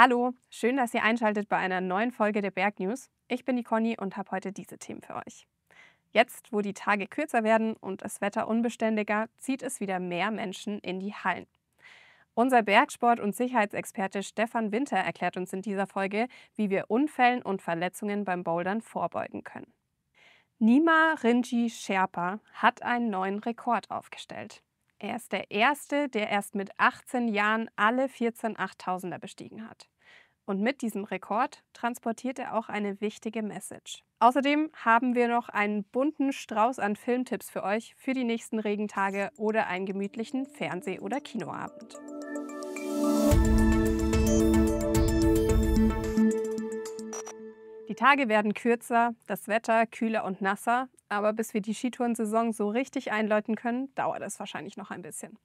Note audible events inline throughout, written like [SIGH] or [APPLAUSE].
Hallo, schön, dass ihr einschaltet bei einer neuen Folge der Bergnews. Ich bin die Conny und habe heute diese Themen für euch. Jetzt, wo die Tage kürzer werden und das Wetter unbeständiger, zieht es wieder mehr Menschen in die Hallen. Unser Bergsport- und Sicherheitsexperte Stefan Winter erklärt uns in dieser Folge, wie wir Unfällen und Verletzungen beim Bouldern vorbeugen können. Nima Rinji Sherpa hat einen neuen Rekord aufgestellt. Er ist der Erste, der erst mit 18 Jahren alle 14 8000er bestiegen hat. Und mit diesem Rekord transportiert er auch eine wichtige Message. Außerdem haben wir noch einen bunten Strauß an Filmtipps für euch für die nächsten Regentage oder einen gemütlichen Fernseh- oder Kinoabend. Tage werden kürzer, das Wetter kühler und nasser, aber bis wir die Skitourensaison so richtig einläuten können, dauert es wahrscheinlich noch ein bisschen.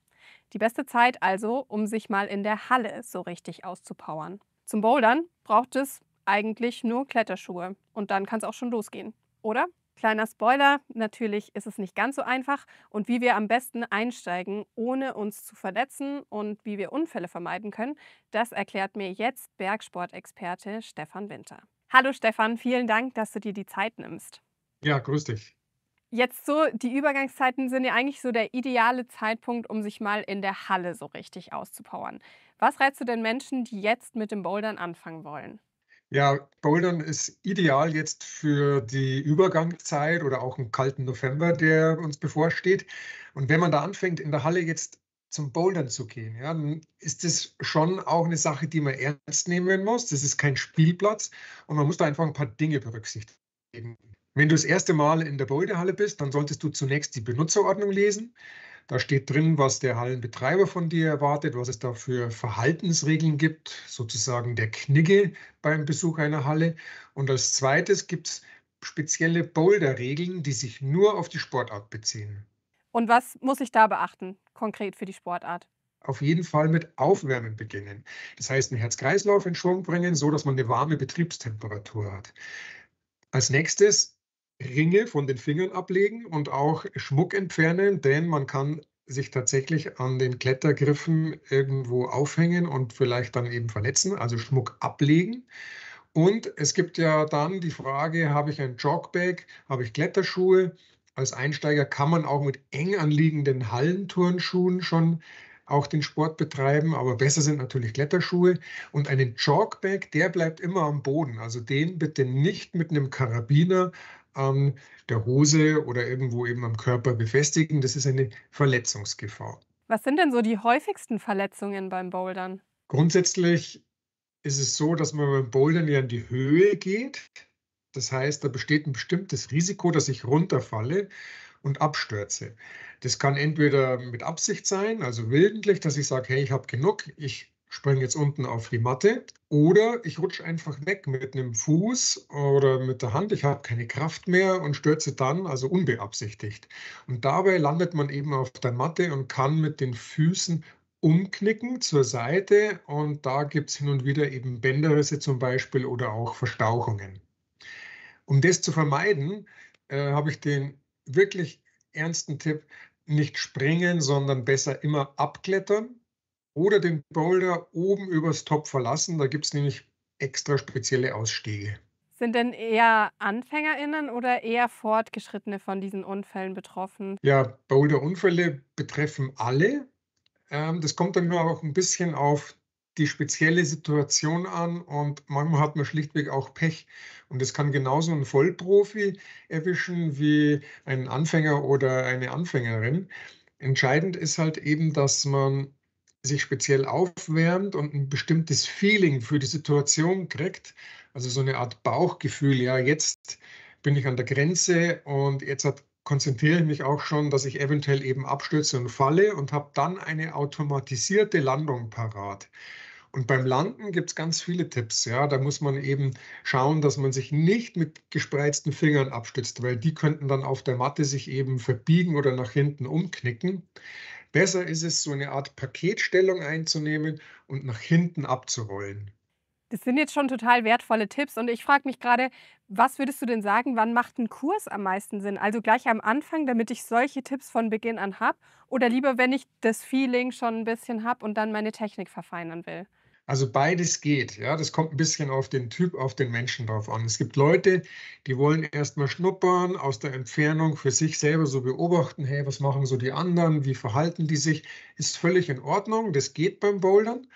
Die beste Zeit also, um sich mal in der Halle so richtig auszupowern. Zum Bouldern braucht es eigentlich nur Kletterschuhe und dann kann es auch schon losgehen, oder? Kleiner Spoiler, natürlich ist es nicht ganz so einfach und wie wir am besten einsteigen, ohne uns zu verletzen und wie wir Unfälle vermeiden können, das erklärt mir jetzt Bergsportexperte Stefan Winter. Hallo Stefan, vielen Dank, dass du dir die Zeit nimmst. Ja, grüß dich. Jetzt so, die Übergangszeiten sind ja eigentlich so der ideale Zeitpunkt, um sich mal in der Halle so richtig auszupowern. Was reizt du denn Menschen, die jetzt mit dem Bouldern anfangen wollen? Ja, Bouldern ist ideal jetzt für die Übergangszeit oder auch einen kalten November, der uns bevorsteht. Und wenn man da anfängt, in der Halle jetzt zum Bouldern zu gehen, ja, dann ist das schon auch eine Sache, die man ernst nehmen muss. Das ist kein Spielplatz und man muss da einfach ein paar Dinge berücksichtigen. Wenn du das erste Mal in der Boulderhalle bist, dann solltest du zunächst die Benutzerordnung lesen. Da steht drin, was der Hallenbetreiber von dir erwartet, was es da für Verhaltensregeln gibt, sozusagen der Knigge beim Besuch einer Halle. Und als zweites gibt es spezielle Boulder-Regeln, die sich nur auf die Sportart beziehen. Und was muss ich da beachten, konkret für die Sportart? auf jeden Fall mit Aufwärmen beginnen. Das heißt, den Herz-Kreislauf in Schwung bringen, so dass man eine warme Betriebstemperatur hat. Als nächstes Ringe von den Fingern ablegen und auch Schmuck entfernen, denn man kann sich tatsächlich an den Klettergriffen irgendwo aufhängen und vielleicht dann eben verletzen, also Schmuck ablegen. Und es gibt ja dann die Frage, habe ich ein Jogbag, habe ich Kletterschuhe? als Einsteiger kann man auch mit eng anliegenden Hallenturnschuhen schon auch den Sport betreiben, aber besser sind natürlich Kletterschuhe. Und einen Chalkback, der bleibt immer am Boden. Also den bitte nicht mit einem Karabiner an der Hose oder irgendwo eben am Körper befestigen. Das ist eine Verletzungsgefahr. Was sind denn so die häufigsten Verletzungen beim Bouldern? Grundsätzlich ist es so, dass man beim Bouldern ja in die Höhe geht. Das heißt, da besteht ein bestimmtes Risiko, dass ich runterfalle und abstürze. Das kann entweder mit Absicht sein, also willentlich, dass ich sage, hey, ich habe genug, ich springe jetzt unten auf die Matte oder ich rutsche einfach weg mit einem Fuß oder mit der Hand, ich habe keine Kraft mehr und stürze dann, also unbeabsichtigt. Und dabei landet man eben auf der Matte und kann mit den Füßen umknicken zur Seite und da gibt es hin und wieder eben Bänderrisse zum Beispiel oder auch Verstauchungen. Um das zu vermeiden, äh, habe ich den wirklich ernsten Tipp, nicht springen, sondern besser immer abklettern oder den Boulder oben übers Top verlassen. Da gibt es nämlich extra spezielle Ausstiege. Sind denn eher AnfängerInnen oder eher Fortgeschrittene von diesen Unfällen betroffen? Ja, Boulder-Unfälle betreffen alle. Ähm, das kommt dann nur auch ein bisschen auf die spezielle Situation an und manchmal hat man schlichtweg auch Pech. Und das kann genauso ein Vollprofi erwischen wie ein Anfänger oder eine Anfängerin. Entscheidend ist halt eben, dass man sich speziell aufwärmt und ein bestimmtes Feeling für die Situation kriegt. Also so eine Art Bauchgefühl, ja, jetzt bin ich an der Grenze und jetzt hat konzentriere ich mich auch schon, dass ich eventuell eben abstürze und falle und habe dann eine automatisierte Landung parat. Und beim Landen gibt es ganz viele Tipps. Ja, da muss man eben schauen, dass man sich nicht mit gespreizten Fingern abstützt, weil die könnten dann auf der Matte sich eben verbiegen oder nach hinten umknicken. Besser ist es, so eine Art Paketstellung einzunehmen und nach hinten abzurollen. Das sind jetzt schon total wertvolle Tipps und ich frage mich gerade, was würdest du denn sagen, wann macht ein Kurs am meisten Sinn? Also gleich am Anfang, damit ich solche Tipps von Beginn an habe? Oder lieber, wenn ich das Feeling schon ein bisschen habe und dann meine Technik verfeinern will? Also beides geht, ja. Das kommt ein bisschen auf den Typ, auf den Menschen drauf an. Es gibt Leute, die wollen erstmal schnuppern, aus der Entfernung für sich selber so beobachten, hey, was machen so die anderen, wie verhalten die sich? Ist völlig in Ordnung, das geht beim Bouldern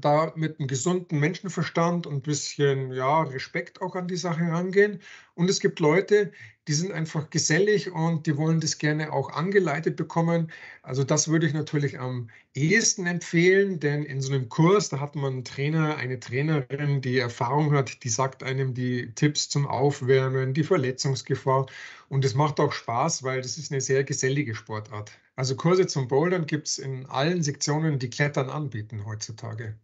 da mit einem gesunden Menschenverstand und ein bisschen ja, Respekt auch an die Sache rangehen. Und es gibt Leute, die sind einfach gesellig und die wollen das gerne auch angeleitet bekommen. Also das würde ich natürlich am ehesten empfehlen, denn in so einem Kurs, da hat man einen Trainer, eine Trainerin, die Erfahrung hat, die sagt einem die Tipps zum Aufwärmen, die Verletzungsgefahr. Und es macht auch Spaß, weil das ist eine sehr gesellige Sportart. Also Kurse zum Bouldern gibt es in allen Sektionen, die Klettern anbieten heutzutage.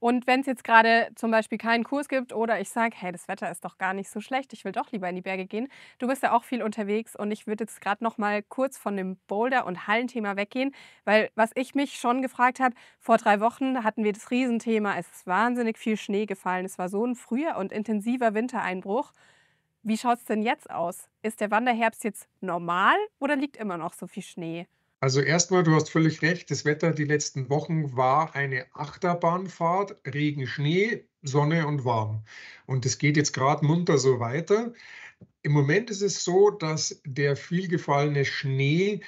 Und wenn es jetzt gerade zum Beispiel keinen Kurs gibt oder ich sage, hey, das Wetter ist doch gar nicht so schlecht, ich will doch lieber in die Berge gehen. Du bist ja auch viel unterwegs und ich würde jetzt gerade noch mal kurz von dem Boulder- und Hallenthema weggehen, weil was ich mich schon gefragt habe, vor drei Wochen hatten wir das Riesenthema, es ist wahnsinnig viel Schnee gefallen, es war so ein früher und intensiver Wintereinbruch. Wie schaut es denn jetzt aus? Ist der Wanderherbst jetzt normal oder liegt immer noch so viel Schnee? Also erstmal, du hast völlig recht, das Wetter die letzten Wochen war eine Achterbahnfahrt, Regen, Schnee, Sonne und warm. Und es geht jetzt gerade munter so weiter. Im Moment ist es so, dass der vielgefallene Schnee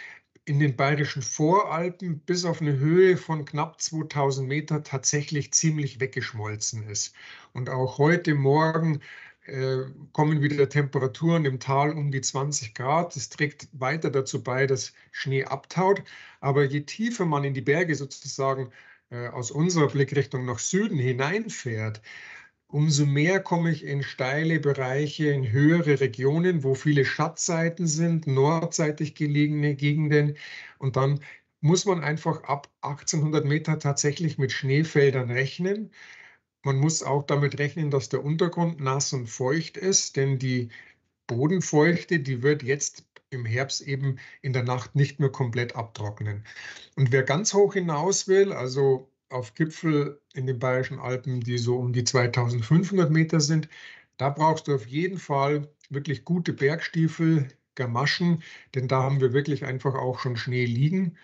in den bayerischen Voralpen bis auf eine Höhe von knapp 2000 Meter tatsächlich ziemlich weggeschmolzen ist. Und auch heute Morgen äh, kommen wieder Temperaturen im Tal um die 20 Grad. Das trägt weiter dazu bei, dass Schnee abtaut. Aber je tiefer man in die Berge sozusagen äh, aus unserer Blickrichtung nach Süden hineinfährt, umso mehr komme ich in steile Bereiche, in höhere Regionen, wo viele Schattseiten sind, nordseitig gelegene Gegenden. Und dann muss man einfach ab 1800 Meter tatsächlich mit Schneefeldern rechnen. Man muss auch damit rechnen, dass der Untergrund nass und feucht ist, denn die Bodenfeuchte, die wird jetzt im Herbst eben in der Nacht nicht mehr komplett abtrocknen. Und wer ganz hoch hinaus will, also auf Gipfel in den Bayerischen Alpen, die so um die 2500 Meter sind, da brauchst du auf jeden Fall wirklich gute Bergstiefel, Gamaschen, denn da haben wir wirklich einfach auch schon Schnee liegen.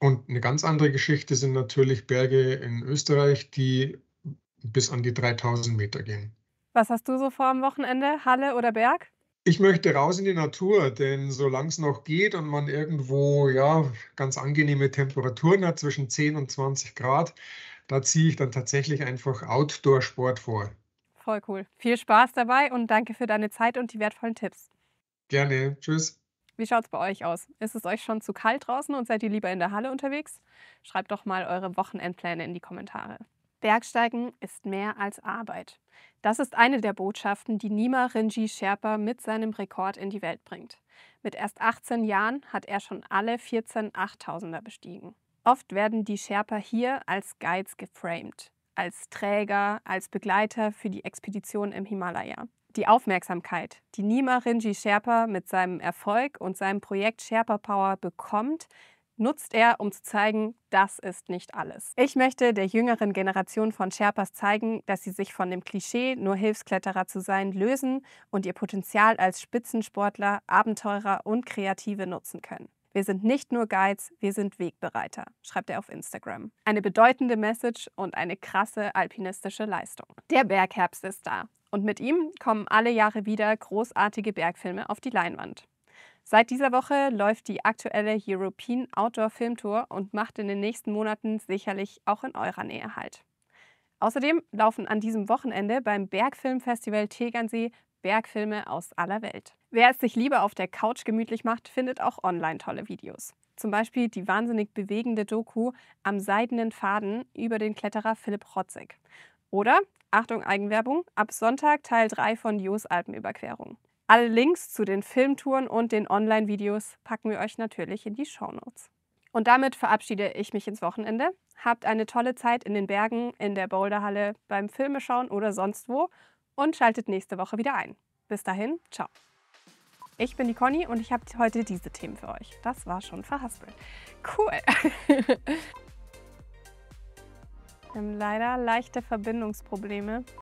Und eine ganz andere Geschichte sind natürlich Berge in Österreich, die bis an die 3000 Meter gehen. Was hast du so vor am Wochenende? Halle oder Berg? Ich möchte raus in die Natur, denn solange es noch geht und man irgendwo ja ganz angenehme Temperaturen hat zwischen 10 und 20 Grad, da ziehe ich dann tatsächlich einfach Outdoor-Sport vor. Voll cool. Viel Spaß dabei und danke für deine Zeit und die wertvollen Tipps. Gerne. Tschüss. Wie schaut es bei euch aus? Ist es euch schon zu kalt draußen und seid ihr lieber in der Halle unterwegs? Schreibt doch mal eure Wochenendpläne in die Kommentare. Bergsteigen ist mehr als Arbeit. Das ist eine der Botschaften, die Nima Rinji Sherpa mit seinem Rekord in die Welt bringt. Mit erst 18 Jahren hat er schon alle 14 Achttausender bestiegen. Oft werden die Sherpa hier als Guides geframed, als Träger, als Begleiter für die Expedition im Himalaya. Die Aufmerksamkeit, die Nima Rinji Sherpa mit seinem Erfolg und seinem Projekt Sherpa Power bekommt, nutzt er, um zu zeigen, das ist nicht alles. Ich möchte der jüngeren Generation von Sherpas zeigen, dass sie sich von dem Klischee, nur Hilfskletterer zu sein, lösen und ihr Potenzial als Spitzensportler, Abenteurer und Kreative nutzen können. Wir sind nicht nur Guides, wir sind Wegbereiter, schreibt er auf Instagram. Eine bedeutende Message und eine krasse alpinistische Leistung. Der Bergherbst ist da. Und mit ihm kommen alle Jahre wieder großartige Bergfilme auf die Leinwand. Seit dieser Woche läuft die aktuelle European Outdoor Film Tour und macht in den nächsten Monaten sicherlich auch in eurer Nähe Halt. Außerdem laufen an diesem Wochenende beim Bergfilmfestival Tegernsee Bergfilme aus aller Welt. Wer es sich lieber auf der Couch gemütlich macht, findet auch online tolle Videos. Zum Beispiel die wahnsinnig bewegende Doku Am seidenen Faden über den Kletterer Philipp Rotzek. Oder, Achtung Eigenwerbung, ab Sonntag Teil 3 von Jos Alpenüberquerung. Alle Links zu den Filmtouren und den Online-Videos packen wir euch natürlich in die Shownotes. Und damit verabschiede ich mich ins Wochenende. Habt eine tolle Zeit in den Bergen, in der Boulderhalle, beim Filmeschauen oder sonst wo und schaltet nächste Woche wieder ein. Bis dahin, ciao. Ich bin die Conny und ich habe heute diese Themen für euch. Das war schon verhaspelt. Cool. [LAUGHS] Wir haben leider leichte Verbindungsprobleme.